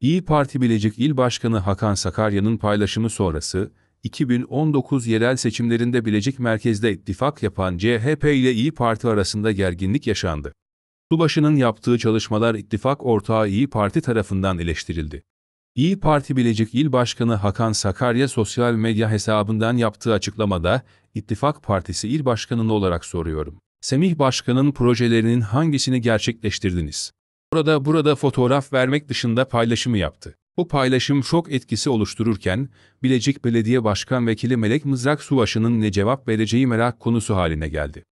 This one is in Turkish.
İyi Parti Bilecik İl Başkanı Hakan Sakarya'nın paylaşımı sonrası, 2019 yerel seçimlerinde Bilecik merkezde ittifak yapan CHP ile İyi Parti arasında gerginlik yaşandı. Subaşı'nın yaptığı çalışmalar ittifak ortağı İyi Parti tarafından eleştirildi. İyi Parti Bilecik İl Başkanı Hakan Sakarya sosyal medya hesabından yaptığı açıklamada, İttifak Partisi İl Başkanı'nı olarak soruyorum. Semih Başkan'ın projelerinin hangisini gerçekleştirdiniz? Orada burada fotoğraf vermek dışında paylaşımı yaptı. Bu paylaşım şok etkisi oluştururken, Bilecik Belediye Başkan Vekili Melek Mızrak Suvaşı'nın ne cevap vereceği merak konusu haline geldi.